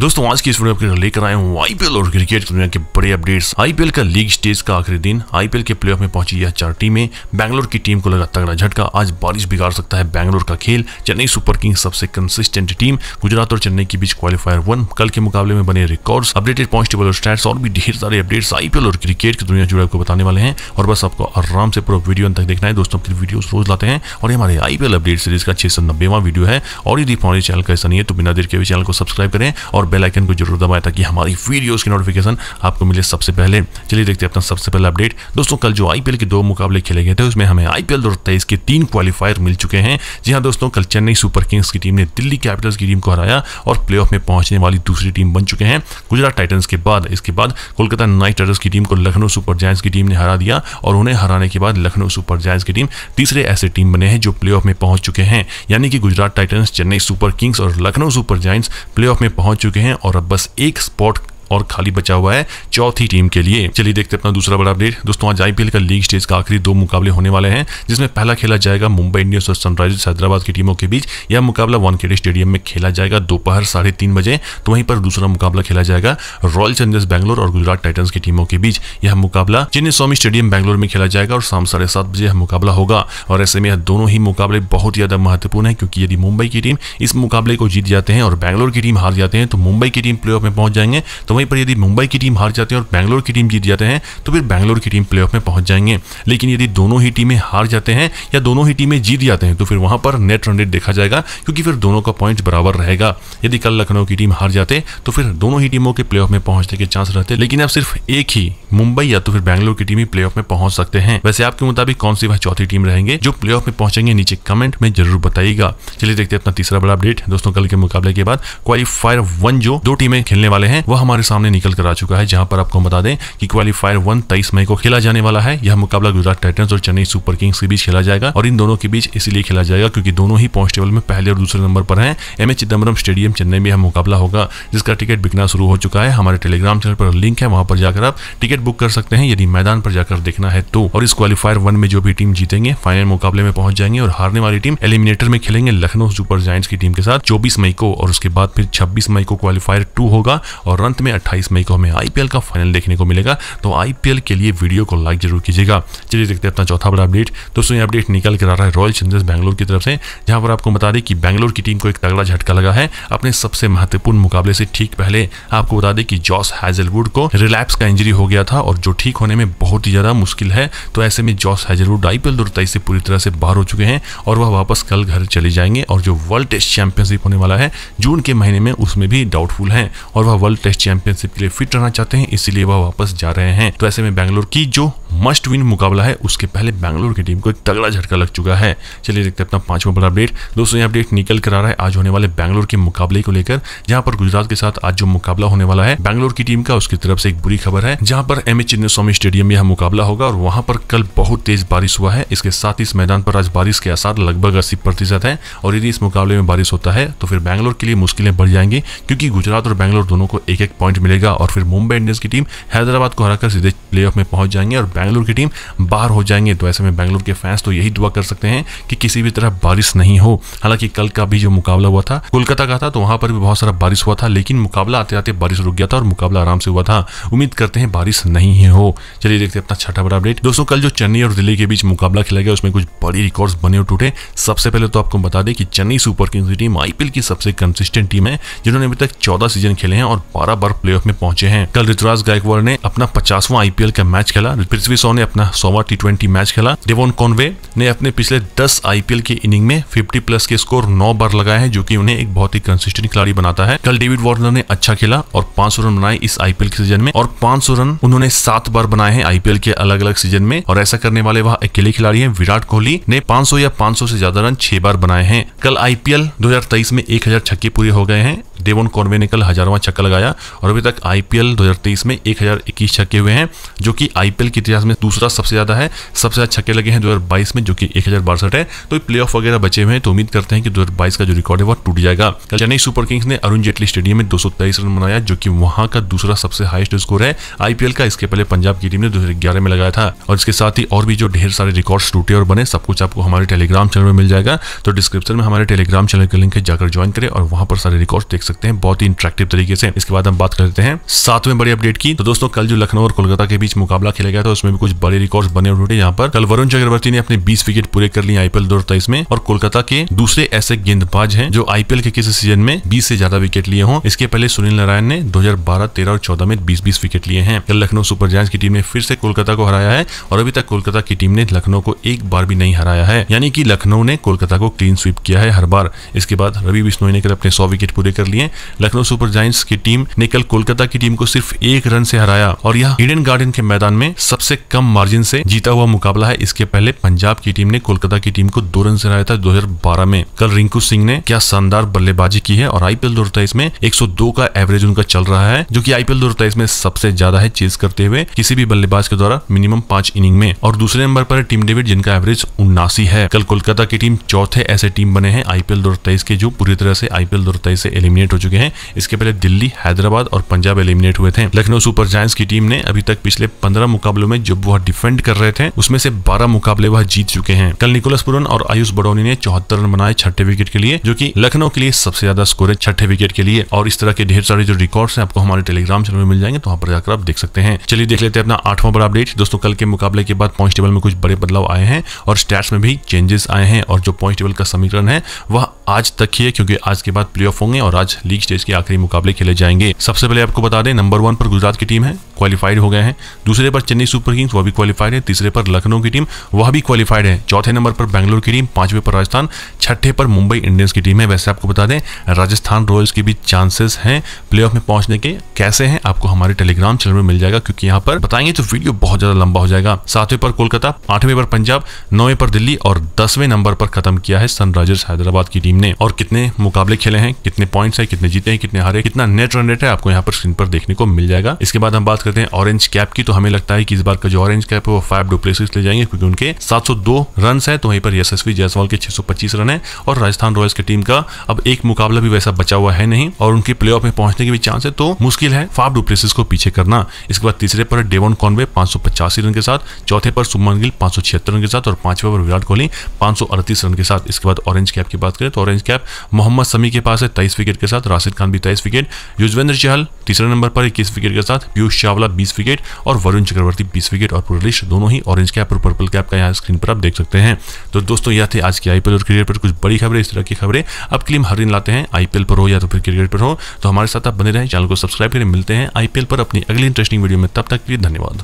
दोस्तों आज की इस वीडियो आपके लेकर आए हूँ आईपीएल और क्रिकेट दुनिया के बड़े अपडेट्स आईपीएल का लीग स्टेज का आखिरी दिन आईपीएल के प्लेऑफ में पहुंची यह चार टीमें बैंगलोर की टीम को लगा तगड़ा झटका आज बारिश बिगाड़ सकता है बैंगलोर का खेल चेन्नई सुपर किंग्स सबसे कंसिस्टेंट टीम गुजरात और चेन्नई के बीच क्वालिफायर वन कल के मुकाबले में बने रिकॉर्ड अपडेटेड पॉइंट टेबल और स्टैट्स और भी ढेर सारे अपडेट्स आईपीएल और क्रिकेट की दुनिया जुड़े आपको बताने वाले हैं और बस आपको आराम से पूरा वीडियो तक देखना है दोस्तों फिर वीडियो रोज लाते हैं और हमारे आईपीएल अपडेट सीरीज का छह सौ नब्बेवा वीडियो है और यदि हमारे चैनल का ऐसा नहीं है तो बिना देर के चैनल को सब्सक्राइब करें और बेल आइकन को जरूर दबाएं ताकि हमारी वीडियोस की नोटिफिकेशन आपको मिले सबसे पहले चलिए देखते हैं अपना सबसे पहला अपडेट दोस्तों कल जो आईपीएल के दो मुकाबले खेले गए थे उसमें हमें आईपीएल दो के तीन क्वालिफायर मिल चुके हैं जी हाँ दोस्तों कल चेन्नई सुपर किंग्स की टीम ने दिल्ली कैपिटल्स की टीम को हराया और प्ले में पहुंचने वाली दूसरी टीम बन चुके हैं गुजरात टाइटन्स के बाद इसके बाद कोलकाता नाइट राइडर्स की टीम को लखनऊ सुपर जायंट्स की टीम ने हरा दिया और उन्हें हराने के बाद लखनऊ सुपर जायंट्स की टीम तीसरे ऐसे टीम बने हैं जो प्ले में पहुंच चुके हैं यानी कि Gujarat Titans Chennai Super Kings और लखनऊ सुपर जायंट्स प्ले में पहुंच चुके हैं चुके हैं और अब बस एक स्पॉट और खाली बचा हुआ है चौथी टीम के लिए चलिए देखते अपना दूसरा बड़ा अपडेट दोस्तों आज आईपीएल का लीग स्टेज का आखिरी दो मुकाबले होने वाले हैं जिसमें पहला खेला जाएगा मुंबई इंडियंस और सनराइजर्स हैदराबाद की टीमों के बीच यह मुकाबला वनखेडे स्टेडियम में खेला जाएगा दोपहर साढ़े तीन बजे तो वहीं पर दूसरा मुकाबला खेला जाएगा रॉयल चैलेंजर्स बैंगलोर और गुजरात टाइटन्स की टीमों के बीच यह मुकाबला चेन्नई स्वामी स्टेडियम बैंगलोर में खेला जाएगा और शाम साढ़े सात बजे यह मुकाबला होगा और ऐसे में यह दोनों ही मुकाबले बहुत ज्यादा महत्वपूर्ण है क्योंकि यदि मुंबई की टीम इस मुकाबले को जीत जाते हैं और बैंगलोर की टीम हार जाते हैं तो मुंबई की टीम प्ले में पहुंच जाएंगे तो वहीं पर यदि मुंबई की टीम हार जाती है और बैंगलोर की टीम जीत जाते हैं तो फिर बैंगलोर की टीम प्लेऑफ में पहुंच जाएंगे लेकिन यदि दोनों ही टीमें हार जाते हैं या दोनों ही टीमें जीत जाते हैं तो फिर वहां पर नेट रन रेट देखा जाएगा क्योंकि फिर दोनों का पॉइंट बराबर रहेगा यदि कल लखनऊ की टीम हार जाते तो फिर दोनों ही टीमों के प्लेऑफ में पहुंचने के चांस रहते लेकिन अब सिर्फ एक ही मुंबई या तो फिर बैंगलोर की टीम ही प्लेऑफ में पहुंच सकते हैं वैसे आपके मुताबिक कौन सी वह चौथी टीम रहेंगे जो प्लेऑफ में पहुंचेंगे नीचे कमेंट में जरूर बताइएगा चलिए देखते हैं अपना तीसरा बड़ा अपडेट दोस्तों कल के मुकाबले के बाद क्वालिफायर वन जो दो टीमें खेलने वाले हैं वह हमारे सामने निकल कर आ चुका है जहां पर आपको बता दें कि क्वालिफायर वन तेईस मई को खेला जाने वाला है यह मुकाबला गुजरात टाइटन्स और चेन्नई सुपर किंग्स के बीच खेला जाएगा और इन दोनों के बीच इसलिए खेला जाएगा क्योंकि दोनों ही पॉइंट टेबल में पहले और दूसरे नंबर पर है M A Chidambaram stadium Chennai में यह मुकाबला होगा जिसका टिकट बिकना शुरू हो चुका है हमारे टेलीग्राम चैनल पर लिंक है वहां पर जाकर आप टिकट बुक कर सकते हैं यदि मैदान पर जाकर देखना है तो और इस क्वालिफायर वन में जो भी टीम जीतेंगे फाइनल मुकाबले में पहुंच जाएंगे और हारने वाली टीम एलिमिनेटर में खेलेंगे लखनऊ सुपर जायंट्स की टीम के साथ चौबीस मई को और उसके बाद फिर छब्बीस मई को क्वालिफायर टू होगा और अंत में अट्ठाईस मई को हमें आई का फाइनल देखने को मिलेगा तो आई के लिए वीडियो को लाइक जरूर कीजिएगा चलिए देखते हैं अपना चौथा बड़ा अपडेट दोस्तों ये अपडेट निकल कर आ रहा है रॉयल चैलेंजर्स बैंगलोर की तरफ से जहां पर आपको बता दें कि बैंगलोर की टीम को एक तगड़ा झटका लगा है अपने सबसे महत्वपूर्ण मुकाबले से ठीक पहले आपको बता दें कि जॉस हैजलवुड को रिलैप्स का इंजरी हो गया था और जो ठीक होने में बहुत ही ज़्यादा मुश्किल है तो ऐसे में जॉस हैजलवुड आईपीएल पी से पूरी तरह से बाहर हो चुके हैं और वह वापस कल घर चले जाएंगे और जो वर्ल्ड टेस्ट चैंपियनशिप होने वाला है जून के महीने में उसमें भी डाउटफुल है और वह वर्ल्ड टेस्ट चैंपियन चैंपियनशिप के लिए फिट रहना चाहते हैं इसीलिए वह वापस जा रहे हैं तो ऐसे में बैंगलोर की जो मस्ट विन मुकाबला है उसके पहले बैंगलोर की टीम को एक तगड़ा झटका लग चुका है चलिए देखते हैं अपना पांचवा बड़ा अपडेट दोस्तों ये अपडेट निकल कर आ रहा है आज होने वाले बैंगलोर के मुकाबले को लेकर जहां पर गुजरात के साथ आज जो मुकाबला होने वाला है बैंगलोर की टीम का उसकी तरफ से एक बुरी खबर है जहां पर एम एच स्वामी स्टेडियम में यह मुकाबला होगा और वहां पर कल बहुत तेज बारिश हुआ है इसके साथ इस मैदान पर आज बारिश के आसार लगभग अस्सी प्रतिशत है और यदि इस मुकाबले में बारिश होता है तो फिर बैंगलोर के लिए मुश्किलें बढ़ जाएंगी क्योंकि गुजरात और बैंगलोर दोनों को एक एक पॉइंट मिलेगा और फिर मुंबई इंडियंस की टीम हैदराबाद को हराकर सीधे प्ले में पहुंच जाएंगे और बैंगलोर की टीम बाहर हो जाएंगे तो ऐसे में बैंगलोर के फैंस तो यही दुआ कर सकते हैं कि किसी भी तरह बारिश नहीं हो हालांकि कल का भी जो मुकाबला हुआ था कोलकाता का था तो वहां पर भी बहुत सारा बारिश हुआ था लेकिन मुकाबला आते आते बारिश रुक गया था और मुकाबला आराम से हुआ था उम्मीद करते हैं बारिश नहीं है हो चलिए देखते अपना छठा बड़ा अपडेट दोस्तों कल जो चेन्नई और दिल्ली के बीच मुकाबला खेला गया उसमें कुछ बड़ी रिकॉर्ड बने और टूटे सबसे पहले तो आपको बता दें कि चेन्नई सुपर किंग्स की टीम आईपीएल की सबसे कंसिस्टेंट टीम है जिन्होंने अभी तक चौदह सीजन खेले हैं और बारह बार प्लेऑफ में पहुंचे हैं कल ऋतुराज गायकवाड़ ने अपना पचासवां आईपीएल का मैच खेला पृथ्वी शॉ ने अपना सोवा टी मैच खेला डेवोन कॉनवे ने अपने पिछले 10 आईपीएल के इनिंग में 50 प्लस के स्कोर 9 बार लगाए हैं जो कि उन्हें एक बहुत ही कंसिस्टेंट खिलाड़ी बनाता है कल डेविड वार्नर ने अच्छा खेला और 500 रन बनाए इस आईपीएल के सीजन में और 500 रन उन्होंने सात बार बनाए हैं आईपीएल के अलग अलग सीजन में और ऐसा करने वाले वह अकेले खिलाड़ी है विराट कोहली ने पांच या पांच से ज्यादा रन छह बार बनाए हैं कल आईपीएल दो में एक छक्के पूरे हो गए हैं डेवन कॉर्वे ने कल हजारवां छक्का लगाया और अभी तक आईपीएल 2023 में इक्कीस छक्के हुए हैं जो कि आईपीएल की इतिहास में दूसरा सबसे ज़्यादा है सबसे ज़्यादा अच्छा छक्के लगे हैं दो में जो कि एक है तो प्ले वगैरह बचे हुए हैं तो उम्मीद करते हैं कि दो का जो रिकॉर्ड है वो टूट जाएगा कल चेन्नई सुपर किंग्स ने अरुण जेटली स्टेडियम में दो रन बनाया जो कि वहां का दूसरा सबसे हाइस्ट स्कोर है आईपीएल का इसके पहले पंजाब की टीम ने दो में लगाया था और इसके साथ ही और भी जो ढेर सारे रिकॉर्ड टूटे और बने सब कुछ आपको हमारे टेलीग्राम चैनल में मिल जाएगा तो डिस्क्रिप्शन में हमारे टेलीग्राम चैनल के लिंक है जाकर ज्वाइन करें और वहां पर सारे रिकॉर्ड देख सकते हैं बहुत ही इंट्रेक्टिव तरीके से इसके बाद हम बात करते हैं सातवें बड़ी अपडेट की तो दोस्तों कल जो लखनऊ और कोलकाता के बीच मुकाबला खेला गया था उसमें में भी कुछ बड़े रिकॉर्ड बने हुए यहाँ पर कल वरुण चक्रवर्ती ने अपने बीस विकेट पूरे कर लिए आईपीएल दो में और कोलकाता के दूसरे ऐसे गेंदबाज है जो आईपीएल के किसी सीजन में बीस से ज्यादा विकेट लिए हों इसके पहले सुनील नारायण ने दो हजार और चौदह में बीस बीस विकेट लिए हैं कल लखनऊ सुपर जायंट्स की टीम ने फिर से कोलकाता को हराया है और अभी तक कोलकाता की टीम ने लखनऊ को एक बार भी नहीं हराया है यानी कि लखनऊ ने कोलकाता को क्लीन स्वीप किया है हर बार इसके बाद रवि बिश्नोई ने कल अपने सौ विकेट पूरे कर लिए लखनऊ सुपर जायंट्स की टीम ने कल कोलकाता की टीम को सिर्फ एक रन से हराया और यह ईडन गार्डन के मैदान में सबसे कम मार्जिन से जीता हुआ मुकाबला है इसके पहले पंजाब की टीम ने कोलकाता की टीम को दो रन से हराया था 2012 में कल रिंकू सिंह ने क्या शानदार बल्लेबाजी की है और आईपीएल दो में 102 का एवरेज उनका चल रहा है जो की आईपीएल दो में सबसे ज्यादा है चेज करते हुए किसी भी बल्लेबाज के द्वारा मिनिमम पांच इनिंग में और दूसरे नंबर पर टीम डेविड जिनका एवरेज उन्नासी है कल कोलकाता की टीम चौथे ऐसे टीम बने हैं आईपीएल दो के जो पूरी तरह से आईपीएल दो से एलिमिनेट हो चुके हैं इसके पहले दिल्ली हैदराबाद और पंजाब एलिमिनेट हुए थे लखनऊ सुपर जायंट्स की टीम ने अभी तक पिछले पंद्रह मुकाबलों में जब वह डिफेंड कर रहे थे उसमें से बारह मुकाबले वह जीत चुके हैं कल निकोलस पुरन और आयुष बडोनी ने चौहत्तर रन बनाए छठे विकेट के लिए जो की लखनऊ के लिए सबसे ज्यादा स्कोर है छठे विकेट के लिए और इस तरह के ढेर सारे जो रिकॉर्ड है आपको हमारे टेलीग्राम चैनल में मिल जाएंगे तो वहां पर जाकर आप देख सकते हैं चलिए देख लेते हैं अपना आठवां बड़ा अपडेट दोस्तों कल के मुकाबले के बाद पॉइंट टेबल में कुछ बड़े बदलाव आए हैं और स्टैट्स में भी चेंजेस आए हैं और जो पॉइंट टेबल का समीकरण है वह आज तक ही है क्योंकि आज के बाद प्ले होंगे और आज लीग स्टेज के आखिरी मुकाबले खेले जाएंगे सबसे पहले आपको बता दें नंबर वन पर गुजरात की टीम है क्वालिफाइड हो गए हैं दूसरे पर चेन्नई सुपर किंग्स वह भी क्वालिफाइड है तीसरे पर लखनऊ की टीम वह भी क्वालिफाइड है चौथे नंबर पर बैंगलोर की टीम पांचवें पर राजस्थान छठे पर मुंबई इंडियंस की टीम है वैसे आपको बता दें राजस्थान रॉयल्स के भी चांसेस हैं प्ले में पहुंचने के कैसे हैं आपको हमारे टेलीग्राम चैनल में मिल जाएगा क्योंकि यहाँ पर बताएंगे तो वीडियो बहुत ज्यादा लंबा हो जाएगा सातवें पर कोलकाता आठवें पर पंजाब नौवें पर दिल्ली और दसवें नंबर पर खत्म किया है सनराइजर्स हैदराबाद की टीम ने और कितने मुकाबले खेले हैं कितने पॉइंट्स है कितने जीते हैं कितने हारे कितना नेट रन रेट है आपको यहाँ पर स्क्रीन पर देखने को मिल जाएगा इसके बाद हम बात करते हैं ऑरेंज कैप की तो हमें लगता है कि इस बार का जो ऑरेंज कैप है वो फाइव डुप्लेसिस ले जाएंगे क्योंकि उनके सात रन है तो वहीं पर यशस्वी जायसवाल के छह रन है और राजस्थान रॉयल्स की टीम का अब एक मुकाबला भी वैसा बचा हुआ है नहीं और उनके प्ले में पहुंचने के भी चांस है तो मुश्किल है फाइव डुप्लेसिस को पीछे करना इसके बाद तीसरे पर डेवन कॉनवे पांच रन के साथ चौथे पर सुमन गिल पांच रन के साथ और पांचवे पर विराट कोहली पांच रन के साथ इसके बाद ऑरेंज कैप की बात करें तो ऑरेंज कैप मोहम्मद समी के पास है तेईस विकेट के साथ राशिद खान भी तेईस विकेट युजवेंद्र चहल तीसरे नंबर पर इक्कीस विकेट के साथ पीयूष चावला बीस विकेट और वरुण चक्रवर्ती बीस विकेट और पुरलिश दोनों ही ऑरेंज कैप और पर्पल कैप का यहाँ स्क्रीन पर आप देख सकते हैं तो दोस्तों यह थे आज की आईपीएल और क्रिकेट पर कुछ बड़ी खबरें इस तरह की खबरें अब क्लीम हर दिन लाते हैं आईपीएल पर हो या तो फिर क्रिकेट पर हो तो हमारे साथ आप बने रहें चैनल को सब्सक्राइब करें मिलते हैं आईपीएल पर अपनी अगली इंटरेस्टिंग वीडियो में तब तक के लिए धन्यवाद